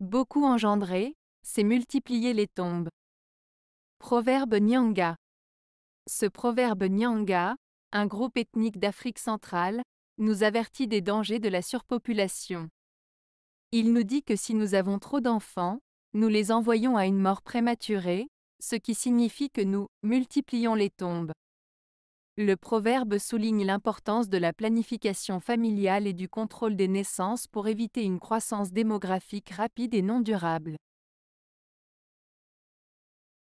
Beaucoup engendrer, c'est multiplier les tombes. Proverbe Nyanga. Ce proverbe Nyanga, un groupe ethnique d'Afrique centrale, nous avertit des dangers de la surpopulation. Il nous dit que si nous avons trop d'enfants, nous les envoyons à une mort prématurée, ce qui signifie que nous multiplions les tombes. Le proverbe souligne l'importance de la planification familiale et du contrôle des naissances pour éviter une croissance démographique rapide et non durable.